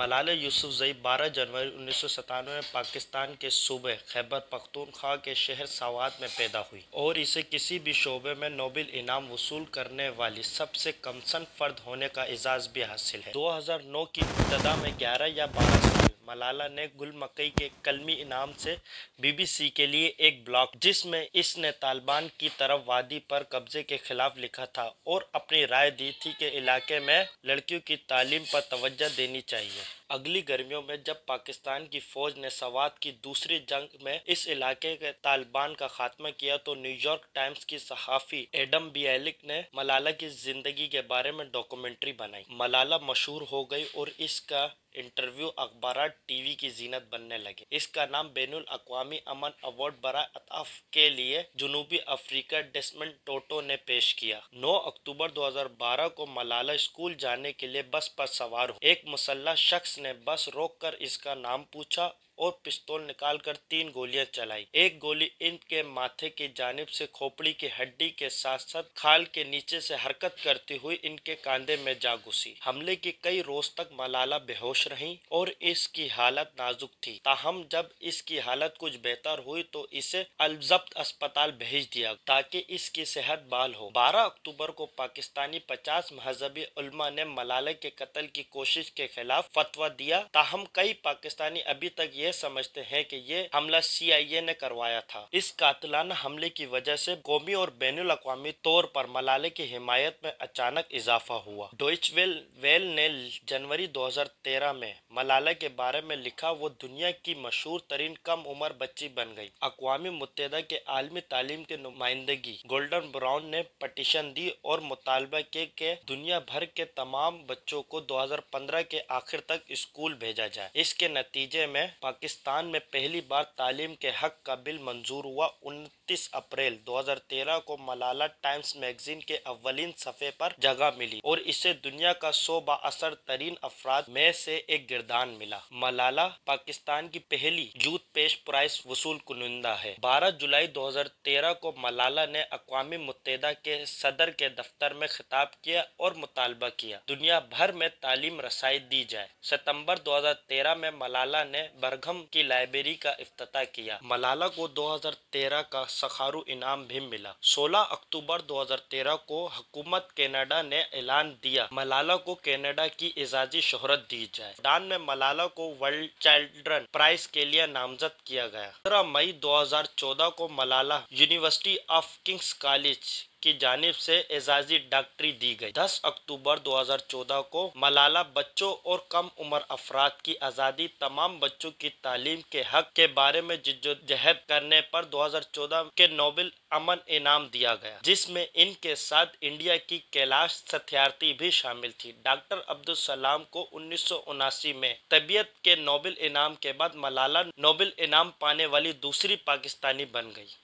मलाले यूसुफ़ई बारह जनवरी उन्नीस सौ सतानवे में पाकिस्तान के सूबे खैबर पख्तूनख्वा के शहर सवात में पैदा हुई और इसे किसी भी शोबे में नोबेल इनाम वसूल करने वाली सबसे कमसन फर्द होने का एजाज़ भी हासिल है 2009 की इब्तदा में ग्यारह या बारह साल मलाला ने गुल मकई के कलमी इनाम से बीबीसी के लिए एक ब्लॉग जिसमें इसने तालिबान की तरफ वादी पर कब्जे के खिलाफ लिखा था और अपनी राय दी थी कि इलाके में लड़कियों की तालीम पर तवज्जो देनी चाहिए अगली गर्मियों में जब पाकिस्तान की फौज ने सवाद की दूसरी जंग में इस इलाके के तालिबान का खात्मा किया तो न्यूयॉर्क टाइम्स की सहाफ़ी एडम बियालिक ने मलाला की ज़िंदगी के बारे में डॉक्यूमेंट्री बनाई मलाला मशहूर हो गई और इसका इंटरव्यू अखबार टीवी की जीनत बनने लगे इसका नाम बैनुल अवी अमन अवार्ड बरा अताफ के लिए जुनूबी अफ्रीका डेस्मेंट टोटो ने पेश किया 9 अक्टूबर 2012 को मलाला स्कूल जाने के लिए बस पर सवार हो एक मुसल्ला शख्स ने बस रोककर इसका नाम पूछा और पिस्तौल निकालकर तीन गोलियां चलाई एक गोली इनके माथे की जानब से खोपड़ी की हड्डी के साथ साथ खाल के नीचे से हरकत करती हुई इनके कांधे में जा घुसी हमले की कई रोज तक मलाला बेहोश रही और इसकी हालत नाजुक थी ताहम जब इसकी हालत कुछ बेहतर हुई तो इसे अलजब्त अस्पताल भेज दिया ताकि इसकी सेहत बहाल हो बारह अक्टूबर को पाकिस्तानी पचास मजहबी उलमा ने मलाला के कत्ल की कोशिश के खिलाफ फतवा दिया ताहम कई पाकिस्तानी अभी तक ये ये समझते हैं कि ये हमला सीआईए ने करवाया था इस कातलाना हमले की वजह से कौमी और बैन अवी तौर पर मलाले की हिमायत में अचानक इजाफा हुआ डोइच वेल वेल ने जनवरी 2013 में मलाला के बारे में लिखा वो दुनिया की मशहूर तरीन कम उम्र बच्ची बन गई अकवामी मुतहदा के आलमी तालीम के नुमाइंदगी गोल्डन ब्राउन ने पटिशन दी और मुतालबा के, के दुनिया भर के तमाम बच्चों को 2015 के आखिर तक स्कूल भेजा जाए इसके नतीजे में पाकिस्तान में पहली बार तालीम के हक का बिल मंजूर हुआ 29 अप्रैल 2013 को मलाला टाइम्स मैगजीन के अवलिन सफ़े पर जगह मिली और इसे दुनिया का सौ बासर तरीन अफराद में से एक गिरदान मिला मलाला पाकिस्तान की पहली यूथ पेश प्राइस वसूल कुनिंदा है 12 जुलाई 2013 को मलाला ने अकवामी मुतहदा के सदर के दफ्तर में खिताब किया और मुतालबा किया दुनिया भर में तालीम रसाई दी जाए सितम्बर दो में मलाला ने बरगा बरघम की लाइब्रेरी का अफ्ताह किया मलाला को 2013 का सखारू इनाम भी मिला 16 अक्टूबर 2013 को हुकूमत कनाडा ने ऐलान दिया मलाला को कनाडा की एजाजी शोहरत दी जाए डान में मलाला को वर्ल्ड चाइल्ड्रन प्राइज के लिए नामजद किया गया पंद्रह मई 2014 को Malala University of King's College की जानब से एजाजी डॉक्टरी दी गई 10 अक्टूबर 2014 को मलाला बच्चों और कम उम्र अफराद की आज़ादी तमाम बच्चों की तालीम के हक के बारे में जिजोजहद करने पर 2014 के नोबेल अमन इनाम दिया गया जिसमें इनके साथ इंडिया की कैलाश सत्यार्थी भी शामिल थी डॉक्टर अब्दुल सलाम को उन्नीस में तबीयत के नोबेल इनाम के बाद मलाला नोबेल इनाम पाने वाली दूसरी पाकिस्तानी बन गई